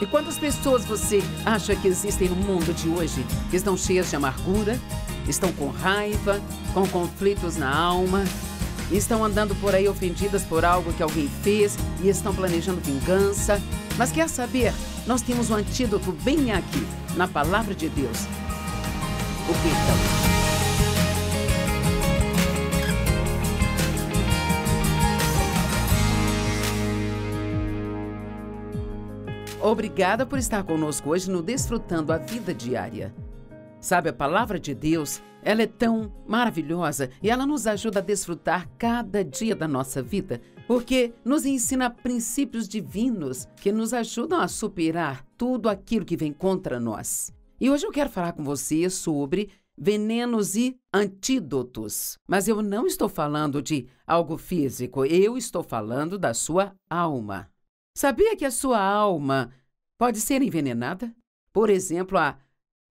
E quantas pessoas você acha que existem no mundo de hoje que estão cheias de amargura, estão com raiva, com conflitos na alma, estão andando por aí ofendidas por algo que alguém fez e estão planejando vingança? Mas quer saber? Nós temos um antídoto bem aqui, na palavra de Deus. O perdão. Obrigada por estar conosco hoje no Desfrutando a Vida Diária. Sabe, a palavra de Deus, ela é tão maravilhosa e ela nos ajuda a desfrutar cada dia da nossa vida, porque nos ensina princípios divinos que nos ajudam a superar tudo aquilo que vem contra nós. E hoje eu quero falar com você sobre venenos e antídotos. Mas eu não estou falando de algo físico, eu estou falando da sua alma. Sabia que a sua alma pode ser envenenada? Por exemplo, a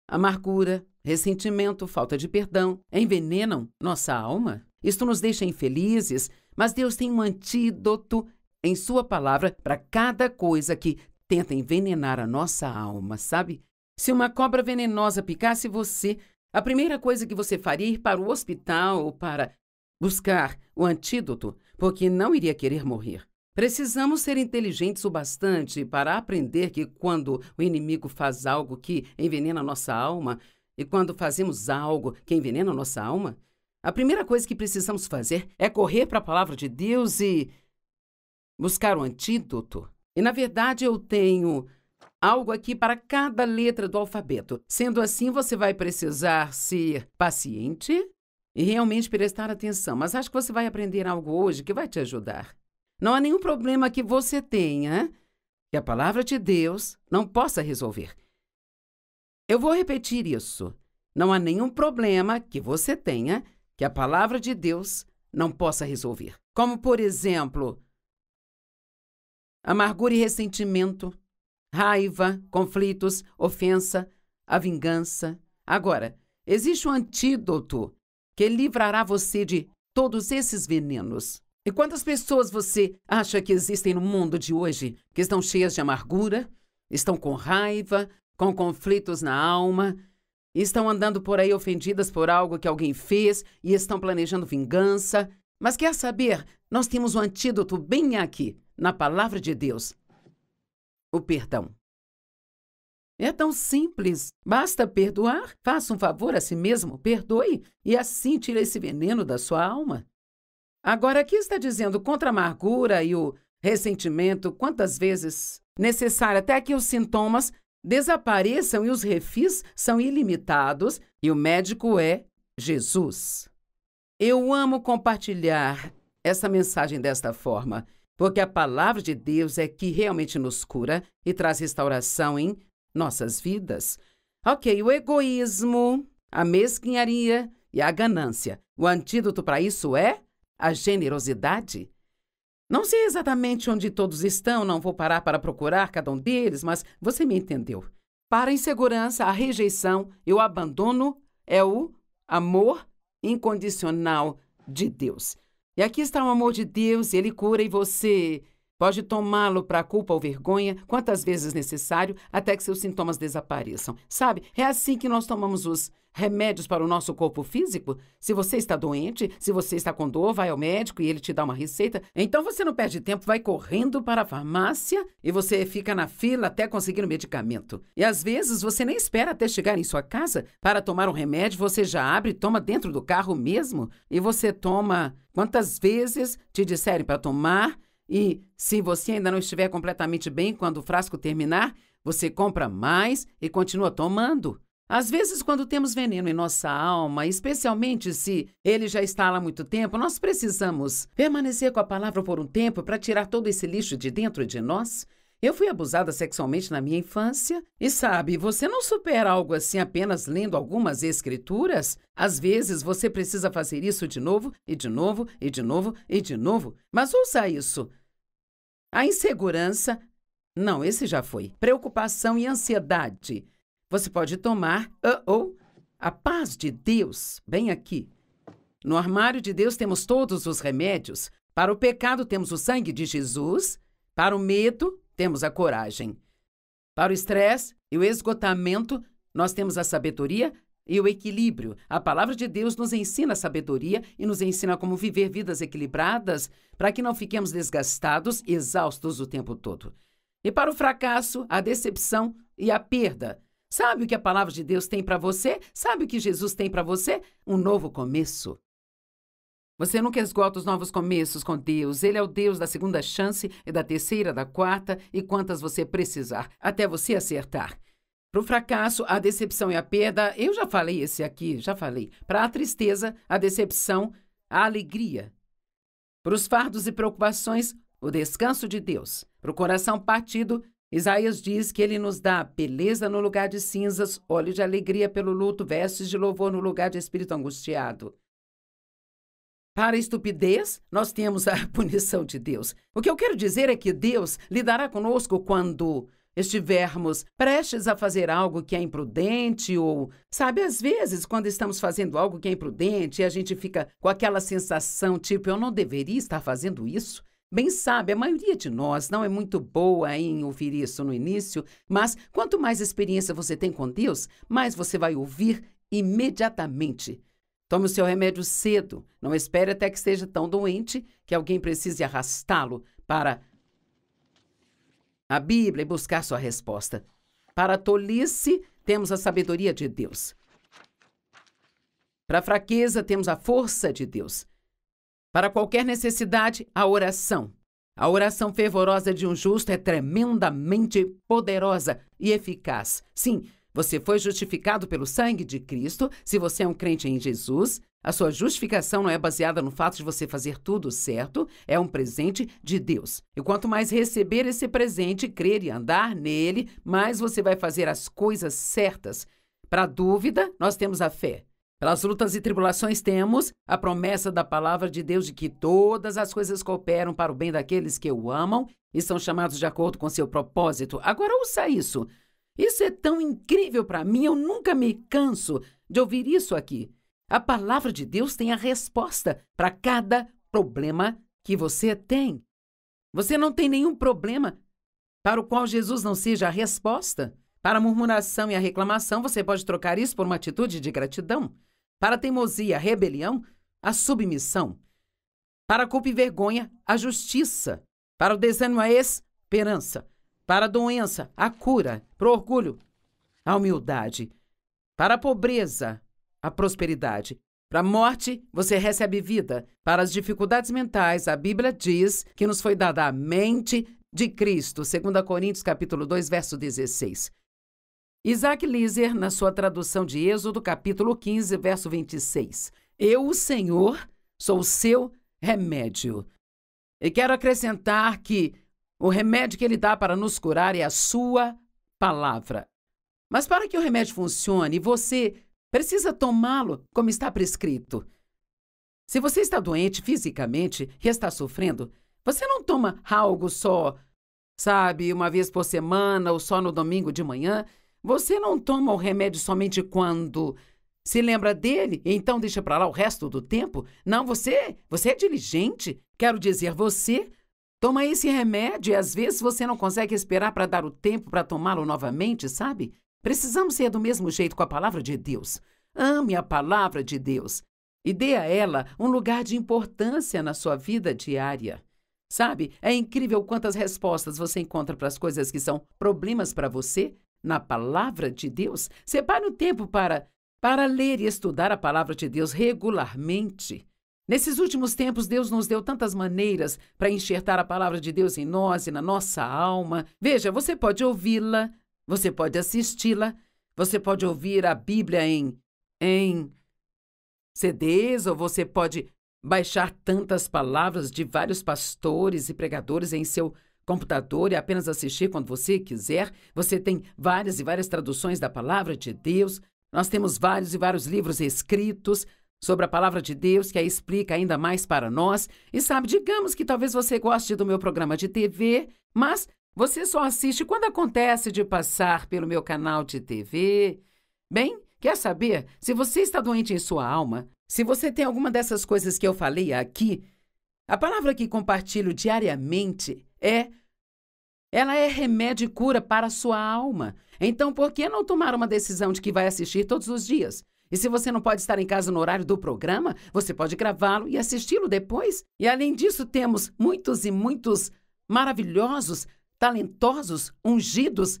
amargura, ressentimento, falta de perdão envenenam nossa alma. Isto nos deixa infelizes, mas Deus tem um antídoto em Sua palavra para cada coisa que tenta envenenar a nossa alma, sabe? Se uma cobra venenosa picasse você, a primeira coisa que você faria é ir para o hospital ou para buscar o antídoto, porque não iria querer morrer. Precisamos ser inteligentes o bastante para aprender que quando o inimigo faz algo que envenena nossa alma e quando fazemos algo que envenena nossa alma, a primeira coisa que precisamos fazer é correr para a palavra de Deus e buscar o um antídoto. E na verdade eu tenho algo aqui para cada letra do alfabeto. Sendo assim, você vai precisar ser paciente e realmente prestar atenção, mas acho que você vai aprender algo hoje que vai te ajudar. Não há nenhum problema que você tenha que a palavra de Deus não possa resolver. Eu vou repetir isso. Não há nenhum problema que você tenha que a palavra de Deus não possa resolver. Como, por exemplo, amargura e ressentimento, raiva, conflitos, ofensa, a vingança. Agora, existe um antídoto que livrará você de todos esses venenos. E quantas pessoas você acha que existem no mundo de hoje que estão cheias de amargura, estão com raiva, com conflitos na alma, estão andando por aí ofendidas por algo que alguém fez e estão planejando vingança? Mas quer saber? Nós temos um antídoto bem aqui, na palavra de Deus: o perdão. É tão simples. Basta perdoar. Faça um favor a si mesmo, perdoe e assim tira esse veneno da sua alma. Agora, aqui está dizendo contra a amargura e o ressentimento, quantas vezes necessário até que os sintomas desapareçam e os refis são ilimitados e o médico é Jesus. Eu amo compartilhar essa mensagem desta forma, porque a palavra de Deus é que realmente nos cura e traz restauração em nossas vidas. Ok, o egoísmo, a mesquinharia e a ganância. O antídoto para isso é a generosidade? Não sei exatamente onde todos estão, não vou parar para procurar cada um deles, mas você me entendeu. Para a insegurança, a rejeição e o abandono é o amor incondicional de Deus. E aqui está o amor de Deus, ele cura e você pode tomá-lo para culpa ou vergonha, quantas vezes necessário, até que seus sintomas desapareçam. Sabe, é assim que nós tomamos os remédios para o nosso corpo físico? Se você está doente, se você está com dor, vai ao médico e ele te dá uma receita. Então você não perde tempo, vai correndo para a farmácia e você fica na fila até conseguir o medicamento. E às vezes você nem espera até chegar em sua casa para tomar um remédio, você já abre e toma dentro do carro mesmo. E você toma quantas vezes te disserem para tomar. E se você ainda não estiver completamente bem quando o frasco terminar, você compra mais e continua tomando. Às vezes, quando temos veneno em nossa alma, especialmente se ele já está lá há muito tempo, nós precisamos permanecer com a palavra por um tempo para tirar todo esse lixo de dentro de nós. Eu fui abusada sexualmente na minha infância, e sabe, você não supera algo assim apenas lendo algumas escrituras? Às vezes você precisa fazer isso de novo, e de novo, e de novo, e de novo. Mas ouça isso. A insegurança. Não, esse já foi. Preocupação e ansiedade você pode tomar uh -oh, a paz de Deus bem aqui. No armário de Deus temos todos os remédios. Para o pecado temos o sangue de Jesus. Para o medo temos a coragem. Para o estresse e o esgotamento nós temos a sabedoria e o equilíbrio. A palavra de Deus nos ensina a sabedoria e nos ensina como viver vidas equilibradas para que não fiquemos desgastados exaustos o tempo todo. E para o fracasso, a decepção e a perda, Sabe o que a palavra de Deus tem para você? Sabe o que Jesus tem para você? Um novo começo. Você nunca esgota os novos começos com Deus. Ele é o Deus da segunda chance e da terceira, da quarta e quantas você precisar, até você acertar. Para o fracasso, a decepção e a perda, eu já falei esse aqui, já falei. Para a tristeza, a decepção, a alegria. Para os fardos e preocupações, o descanso de Deus. Para o coração partido, Isaías diz que ele nos dá beleza no lugar de cinzas, óleo de alegria pelo luto, vestes de louvor no lugar de espírito angustiado. Para a estupidez, nós temos a punição de Deus. O que eu quero dizer é que Deus lidará conosco quando estivermos prestes a fazer algo que é imprudente ou, sabe, às vezes, quando estamos fazendo algo que é imprudente, a gente fica com aquela sensação tipo, eu não deveria estar fazendo isso. Bem sabe, a maioria de nós não é muito boa em ouvir isso no início, mas quanto mais experiência você tem com Deus, mais você vai ouvir imediatamente. Tome o seu remédio cedo, não espere até que esteja tão doente que alguém precise arrastá-lo para a Bíblia e buscar sua resposta. Para a tolice, temos a sabedoria de Deus. Para a fraqueza, temos a força de Deus. Para qualquer necessidade, a oração. A oração fervorosa de um justo é tremendamente poderosa e eficaz. Sim, você foi justificado pelo sangue de Cristo. Se você é um crente em Jesus, a sua justificação não é baseada no fato de você fazer tudo certo, é um presente de Deus. E quanto mais receber esse presente, crer e andar nele, mais você vai fazer as coisas certas. Para a dúvida, nós temos a fé. Pelas lutas e tribulações temos a promessa da palavra de Deus de que todas as coisas cooperam para o bem daqueles que o amam e são chamados de acordo com seu propósito. Agora ouça isso. Isso é tão incrível para mim, eu nunca me canso de ouvir isso aqui. A palavra de Deus tem a resposta para cada problema que você tem. Você não tem nenhum problema para o qual Jesus não seja a resposta. Para a murmuração e a reclamação, você pode trocar isso por uma atitude de gratidão. Para a teimosia, a rebelião, a submissão. Para a culpa e vergonha, a justiça. Para o desânimo, a esperança. Para a doença, a cura. Para o orgulho, a humildade. Para a pobreza, a prosperidade. Para a morte, você recebe vida. Para as dificuldades mentais, a Bíblia diz que nos foi dada a mente de Cristo, 2 Coríntios capítulo 2, verso 16. Isaac Lizer, na sua tradução de Êxodo, capítulo 15, verso 26. Eu, o Senhor, sou o seu remédio. E quero acrescentar que o remédio que ele dá para nos curar é a sua palavra. Mas para que o remédio funcione, você precisa tomá-lo como está prescrito. Se você está doente fisicamente e está sofrendo, você não toma algo só, sabe, uma vez por semana ou só no domingo de manhã. Você não toma o remédio somente quando se lembra dele, então deixa para lá o resto do tempo? Não, você, você é diligente. Quero dizer, você toma esse remédio e às vezes você não consegue esperar para dar o tempo para tomá-lo novamente, sabe? Precisamos ser do mesmo jeito com a palavra de Deus. Ame a palavra de Deus e dê a ela um lugar de importância na sua vida diária. Sabe, é incrível quantas respostas você encontra para as coisas que são problemas para você na palavra de Deus, separe um tempo para, para ler e estudar a palavra de Deus regularmente. Nesses últimos tempos, Deus nos deu tantas maneiras para enxertar a palavra de Deus em nós e na nossa alma. Veja, você pode ouvi-la, você pode assisti-la, você pode ouvir a Bíblia em, em CDs, ou você pode baixar tantas palavras de vários pastores e pregadores em seu computador e apenas assistir quando você quiser. Você tem várias e várias traduções da palavra de Deus. Nós temos vários e vários livros escritos sobre a palavra de Deus que a explica ainda mais para nós. E sabe, digamos que talvez você goste do meu programa de TV, mas você só assiste quando acontece de passar pelo meu canal de TV. Bem, quer saber? Se você está doente em sua alma, se você tem alguma dessas coisas que eu falei aqui, a palavra que compartilho diariamente é. Ela é remédio e cura para a sua alma. Então, por que não tomar uma decisão de que vai assistir todos os dias? E se você não pode estar em casa no horário do programa, você pode gravá-lo e assisti-lo depois. E além disso, temos muitos e muitos maravilhosos, talentosos, ungidos,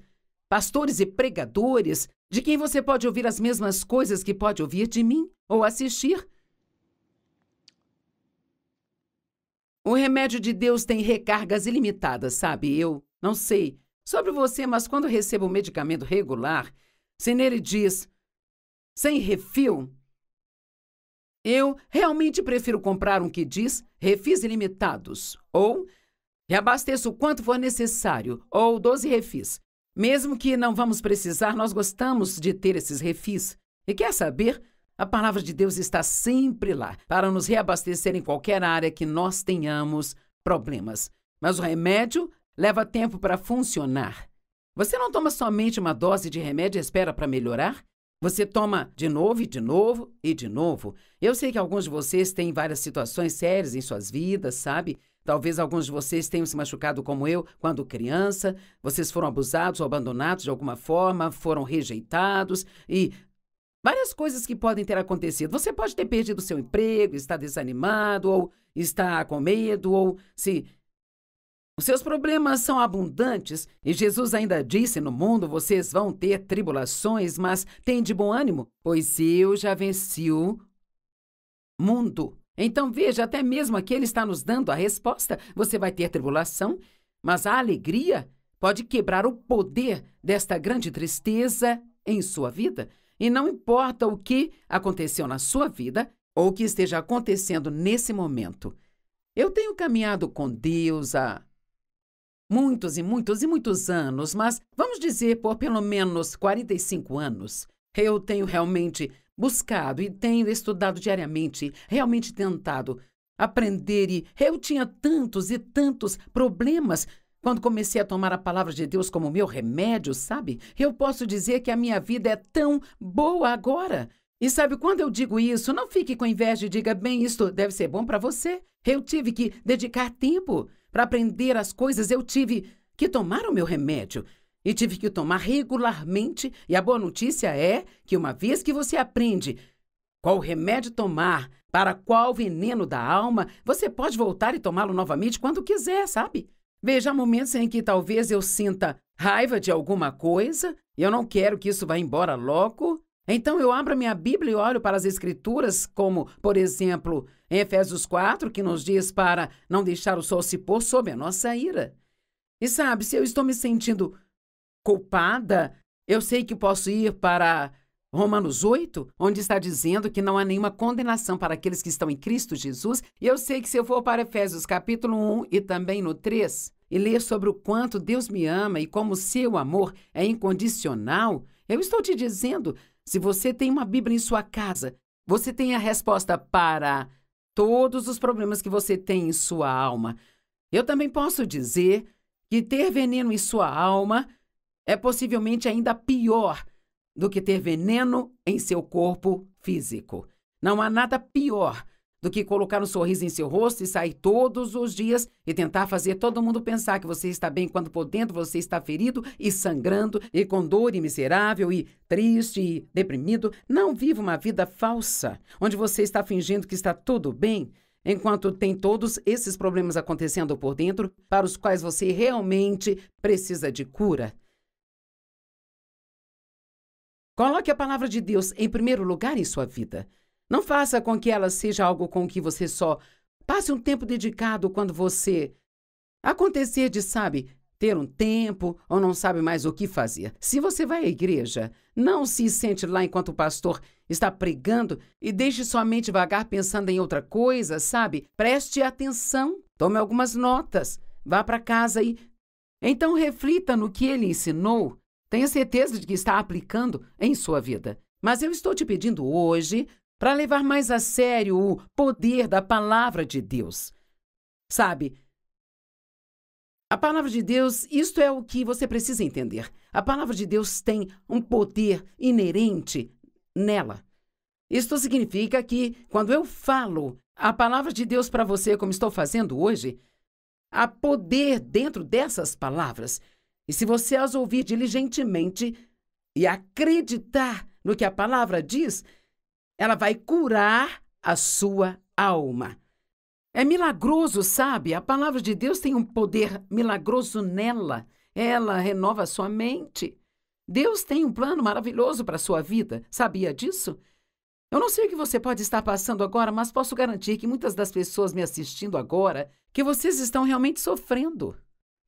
pastores e pregadores, de quem você pode ouvir as mesmas coisas que pode ouvir de mim ou assistir. O remédio de Deus tem recargas ilimitadas, sabe? Eu não sei sobre você, mas quando recebo um medicamento regular, se nele diz sem refil, eu realmente prefiro comprar um que diz refis ilimitados ou reabasteço o quanto for necessário ou 12 refis. Mesmo que não vamos precisar, nós gostamos de ter esses refis. E quer saber? A palavra de Deus está sempre lá para nos reabastecer em qualquer área que nós tenhamos problemas. Mas o remédio leva tempo para funcionar. Você não toma somente uma dose de remédio e espera para melhorar? Você toma de novo e de novo e de novo. Eu sei que alguns de vocês têm várias situações sérias em suas vidas, sabe? Talvez alguns de vocês tenham se machucado como eu quando criança, vocês foram abusados ou abandonados de alguma forma, foram rejeitados e Várias coisas que podem ter acontecido. Você pode ter perdido seu emprego, está desanimado, ou está com medo, ou se. Os seus problemas são abundantes e Jesus ainda disse: No mundo vocês vão ter tribulações, mas tem de bom ânimo, pois eu já venci o mundo. Então veja, até mesmo aqui ele está nos dando a resposta. Você vai ter tribulação, mas a alegria pode quebrar o poder desta grande tristeza em sua vida. E não importa o que aconteceu na sua vida ou o que esteja acontecendo nesse momento. Eu tenho caminhado com Deus há muitos e muitos e muitos anos, mas vamos dizer por pelo menos 45 anos. Eu tenho realmente buscado e tenho estudado diariamente, realmente tentado aprender e eu tinha tantos e tantos problemas quando comecei a tomar a palavra de Deus como meu remédio, sabe? Eu posso dizer que a minha vida é tão boa agora. E sabe, quando eu digo isso, não fique com inveja e diga, bem, isto deve ser bom para você. Eu tive que dedicar tempo para aprender as coisas, eu tive que tomar o meu remédio. E tive que tomar regularmente. E a boa notícia é que uma vez que você aprende qual remédio tomar, para qual veneno da alma, você pode voltar e tomá-lo novamente quando quiser, sabe? Veja momentos em que talvez eu sinta raiva de alguma coisa, e eu não quero que isso vá embora logo. Então eu abro minha Bíblia e olho para as Escrituras, como, por exemplo, em Efésios 4, que nos diz para não deixar o sol se pôr sob a nossa ira. E sabe, se eu estou me sentindo culpada, eu sei que posso ir para Romanos 8, onde está dizendo que não há nenhuma condenação para aqueles que estão em Cristo Jesus, e eu sei que se eu for para Efésios capítulo 1 e também no 3, e ler sobre o quanto Deus me ama e como seu amor é incondicional, eu estou te dizendo, se você tem uma Bíblia em sua casa, você tem a resposta para todos os problemas que você tem em sua alma. Eu também posso dizer que ter veneno em sua alma é possivelmente ainda pior do que ter veneno em seu corpo físico. Não há nada pior do que colocar um sorriso em seu rosto e sair todos os dias e tentar fazer todo mundo pensar que você está bem quando por dentro você está ferido e sangrando e com dor e miserável e triste e deprimido. Não viva uma vida falsa, onde você está fingindo que está tudo bem, enquanto tem todos esses problemas acontecendo por dentro para os quais você realmente precisa de cura. Coloque a palavra de Deus em primeiro lugar em sua vida. Não faça com que ela seja algo com que você só passe um tempo dedicado quando você acontecer de, sabe, ter um tempo ou não sabe mais o que fazer. Se você vai à igreja, não se sente lá enquanto o pastor está pregando e deixe sua mente vagar pensando em outra coisa, sabe? Preste atenção, tome algumas notas, vá para casa e então reflita no que ele ensinou Tenha certeza de que está aplicando em sua vida. Mas eu estou te pedindo hoje para levar mais a sério o poder da palavra de Deus. Sabe? A palavra de Deus, isto é o que você precisa entender. A palavra de Deus tem um poder inerente nela. Isto significa que, quando eu falo a palavra de Deus para você, como estou fazendo hoje, há poder dentro dessas palavras e se você as ouvir diligentemente e acreditar no que a palavra diz, ela vai curar a sua alma. É milagroso, sabe? A palavra de Deus tem um poder milagroso nela. Ela renova a sua mente. Deus tem um plano maravilhoso para a sua vida. Sabia disso? Eu não sei o que você pode estar passando agora, mas posso garantir que muitas das pessoas me assistindo agora, que vocês estão realmente sofrendo.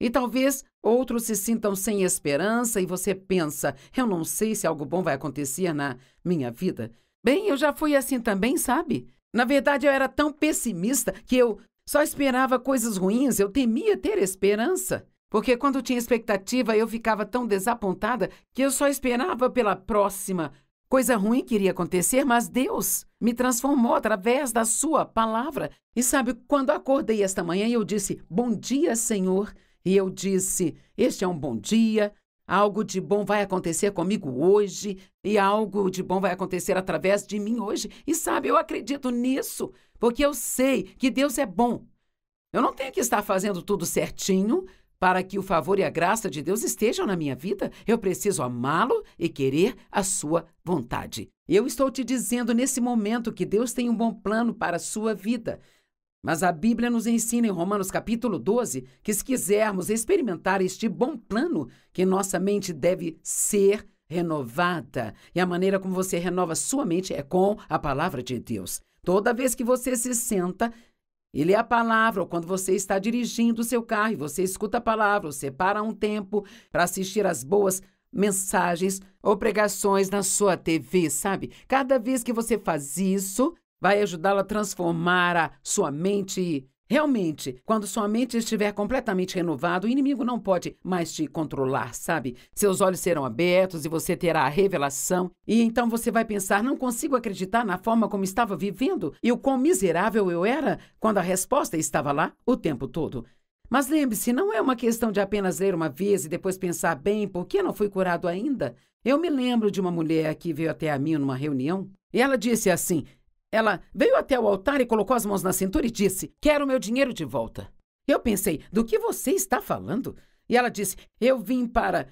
E talvez outros se sintam sem esperança e você pensa: eu não sei se algo bom vai acontecer na minha vida. Bem, eu já fui assim também, sabe? Na verdade, eu era tão pessimista que eu só esperava coisas ruins, eu temia ter esperança. Porque quando tinha expectativa, eu ficava tão desapontada que eu só esperava pela próxima. Coisa ruim que iria acontecer, mas Deus me transformou através da Sua palavra. E sabe, quando acordei esta manhã, e eu disse: Bom dia, Senhor. E eu disse: Este é um bom dia, algo de bom vai acontecer comigo hoje, e algo de bom vai acontecer através de mim hoje. E sabe, eu acredito nisso, porque eu sei que Deus é bom. Eu não tenho que estar fazendo tudo certinho para que o favor e a graça de Deus estejam na minha vida. Eu preciso amá-lo e querer a sua vontade. Eu estou te dizendo nesse momento que Deus tem um bom plano para a sua vida. Mas a Bíblia nos ensina em Romanos capítulo 12 que, se quisermos experimentar este bom plano, que nossa mente deve ser renovada. E a maneira como você renova sua mente é com a palavra de Deus. Toda vez que você se senta e lê é a palavra, ou quando você está dirigindo o seu carro e você escuta a palavra, você para um tempo para assistir as boas mensagens ou pregações na sua TV, sabe? Cada vez que você faz isso, vai ajudá-lo a transformar a sua mente. Realmente, quando sua mente estiver completamente renovada, o inimigo não pode mais te controlar, sabe? Seus olhos serão abertos e você terá a revelação. E então você vai pensar: não consigo acreditar na forma como estava vivendo e o quão miserável eu era quando a resposta estava lá o tempo todo. Mas lembre-se, não é uma questão de apenas ler uma vez e depois pensar bem, por que não fui curado ainda? Eu me lembro de uma mulher que veio até a mim numa reunião e ela disse assim: ela veio até o altar e colocou as mãos na cintura e disse: Quero meu dinheiro de volta. Eu pensei: Do que você está falando? E ela disse: Eu vim para.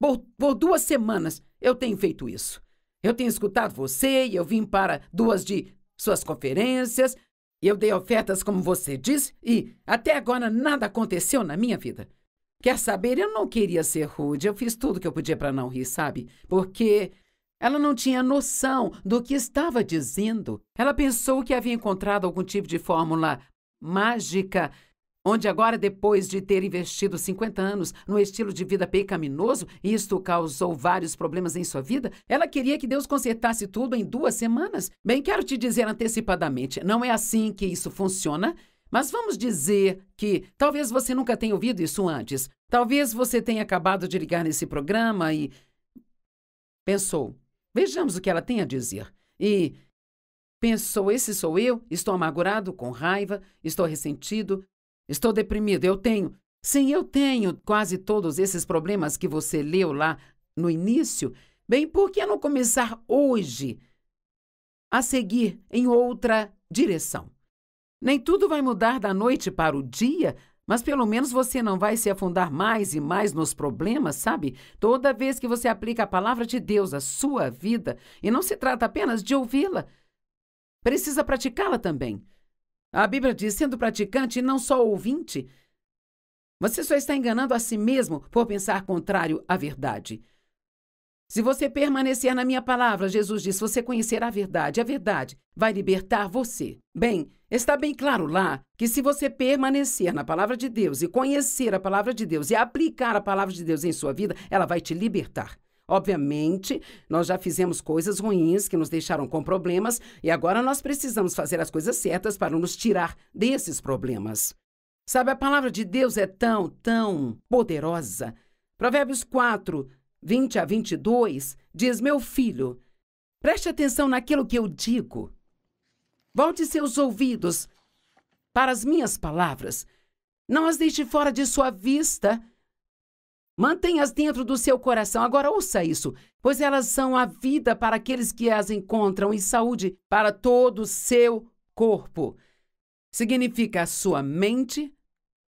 Por, por duas semanas eu tenho feito isso. Eu tenho escutado você e eu vim para duas de suas conferências. Eu dei ofertas, como você disse, e até agora nada aconteceu na minha vida. Quer saber? Eu não queria ser rude. Eu fiz tudo o que eu podia para não rir, sabe? Porque ela não tinha noção do que estava dizendo. Ela pensou que havia encontrado algum tipo de fórmula mágica, onde agora, depois de ter investido 50 anos no estilo de vida pecaminoso, isto causou vários problemas em sua vida, ela queria que Deus consertasse tudo em duas semanas. Bem, quero te dizer antecipadamente: não é assim que isso funciona. Mas vamos dizer que talvez você nunca tenha ouvido isso antes. Talvez você tenha acabado de ligar nesse programa e pensou: Vejamos o que ela tem a dizer. E pensou: esse sou eu, estou amargurado, com raiva, estou ressentido, estou deprimido, eu tenho. Sim, eu tenho quase todos esses problemas que você leu lá no início. Bem, por que não começar hoje a seguir em outra direção? Nem tudo vai mudar da noite para o dia, mas pelo menos você não vai se afundar mais e mais nos problemas, sabe? Toda vez que você aplica a palavra de Deus à sua vida, e não se trata apenas de ouvi-la, precisa praticá-la também. A Bíblia diz: sendo praticante e não só ouvinte, você só está enganando a si mesmo por pensar contrário à verdade. Se você permanecer na minha palavra, Jesus diz, você conhecerá a verdade. A verdade vai libertar você. Bem, Está bem claro lá que se você permanecer na palavra de Deus e conhecer a palavra de Deus e aplicar a palavra de Deus em sua vida, ela vai te libertar. Obviamente, nós já fizemos coisas ruins que nos deixaram com problemas e agora nós precisamos fazer as coisas certas para nos tirar desses problemas. Sabe, a palavra de Deus é tão, tão poderosa. Provérbios 4, 20 a 22 diz: Meu filho, preste atenção naquilo que eu digo. Volte seus ouvidos para as minhas palavras. Não as deixe fora de sua vista. Mantenha-as dentro do seu coração. Agora ouça isso, pois elas são a vida para aqueles que as encontram e saúde para todo o seu corpo. Significa a sua mente,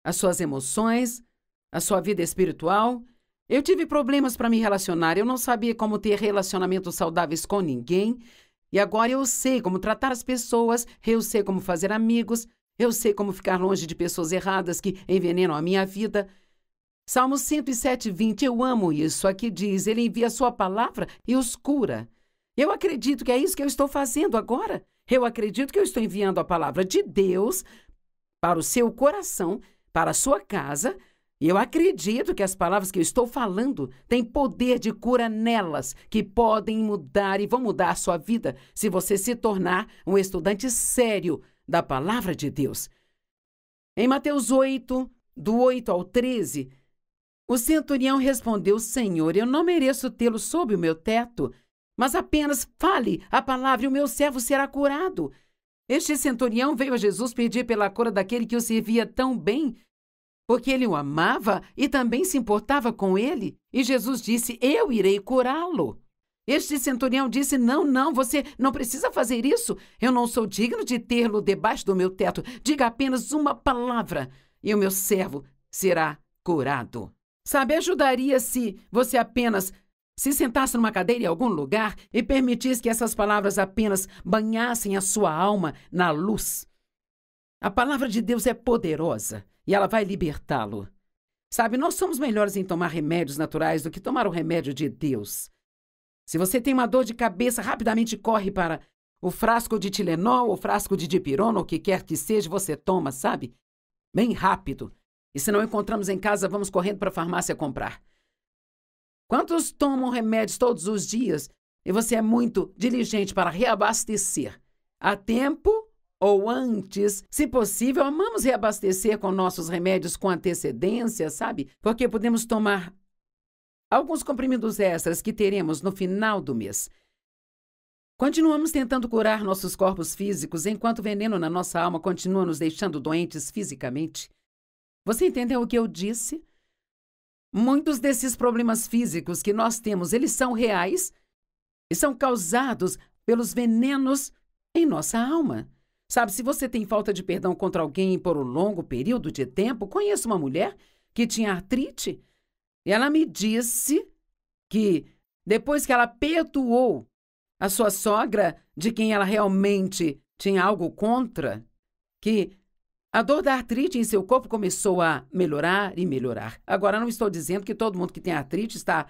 as suas emoções, a sua vida espiritual. Eu tive problemas para me relacionar, eu não sabia como ter relacionamentos saudáveis com ninguém. E agora eu sei como tratar as pessoas, eu sei como fazer amigos, eu sei como ficar longe de pessoas erradas que envenenam a minha vida. Salmo 107, 20. Eu amo isso. Aqui diz: Ele envia a sua palavra e os cura. Eu acredito que é isso que eu estou fazendo agora. Eu acredito que eu estou enviando a palavra de Deus para o seu coração, para a sua casa, e eu acredito que as palavras que eu estou falando têm poder de cura nelas, que podem mudar e vão mudar a sua vida se você se tornar um estudante sério da palavra de Deus. Em Mateus 8, do 8 ao 13, o centurião respondeu: Senhor, eu não mereço tê-lo sob o meu teto, mas apenas fale a palavra e o meu servo será curado. Este centurião veio a Jesus pedir pela cura daquele que o servia tão bem porque ele o amava e também se importava com ele. E Jesus disse: Eu irei curá-lo. Este centurião disse: Não, não, você não precisa fazer isso. Eu não sou digno de tê-lo debaixo do meu teto. Diga apenas uma palavra e o meu servo será curado. Sabe, ajudaria se você apenas se sentasse numa cadeira em algum lugar e permitisse que essas palavras apenas banhassem a sua alma na luz. A palavra de Deus é poderosa e ela vai libertá-lo. Sabe, nós somos melhores em tomar remédios naturais do que tomar o remédio de Deus. Se você tem uma dor de cabeça, rapidamente corre para o frasco de Tilenol, o frasco de Dipirona, o que quer que seja, você toma, sabe? Bem rápido. E se não encontramos em casa, vamos correndo para a farmácia comprar. Quantos tomam remédios todos os dias e você é muito diligente para reabastecer a tempo ou antes. Se possível, amamos reabastecer com nossos remédios com antecedência, sabe? Porque podemos tomar alguns comprimidos extras que teremos no final do mês. Continuamos tentando curar nossos corpos físicos enquanto o veneno na nossa alma continua nos deixando doentes fisicamente. Você entendeu o que eu disse? Muitos desses problemas físicos que nós temos, eles são reais e são causados pelos venenos em nossa alma. Sabe, se você tem falta de perdão contra alguém por um longo período de tempo, conheço uma mulher que tinha artrite e ela me disse que depois que ela perdoou a sua sogra, de quem ela realmente tinha algo contra, que a dor da artrite em seu corpo começou a melhorar e melhorar. Agora, não estou dizendo que todo mundo que tem artrite está,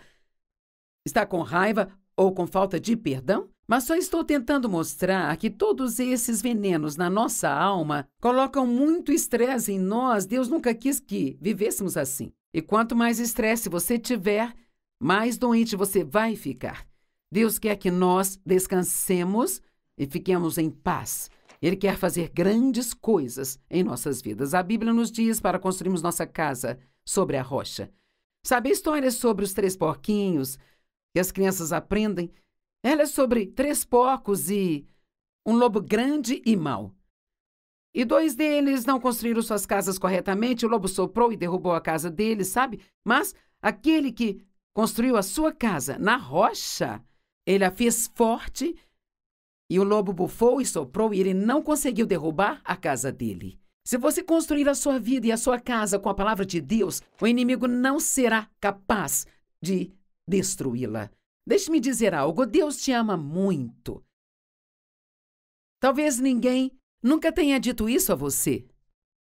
está com raiva ou com falta de perdão, mas só estou tentando mostrar que todos esses venenos na nossa alma colocam muito estresse em nós. Deus nunca quis que vivêssemos assim. E quanto mais estresse você tiver, mais doente você vai ficar. Deus quer que nós descansemos e fiquemos em paz. Ele quer fazer grandes coisas em nossas vidas. A Bíblia nos diz para construirmos nossa casa sobre a rocha. Sabe a história sobre os três porquinhos que as crianças aprendem? Ela é sobre três porcos e um lobo grande e mau. E dois deles não construíram suas casas corretamente, o lobo soprou e derrubou a casa deles, sabe? Mas aquele que construiu a sua casa na rocha, ele a fez forte e o lobo bufou e soprou e ele não conseguiu derrubar a casa dele. Se você construir a sua vida e a sua casa com a palavra de Deus, o inimigo não será capaz de destruí-la. Deixe-me dizer algo: Deus te ama muito. Talvez ninguém nunca tenha dito isso a você,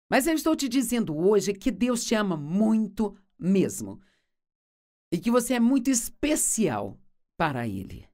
mas eu estou te dizendo hoje que Deus te ama muito mesmo e que você é muito especial para Ele.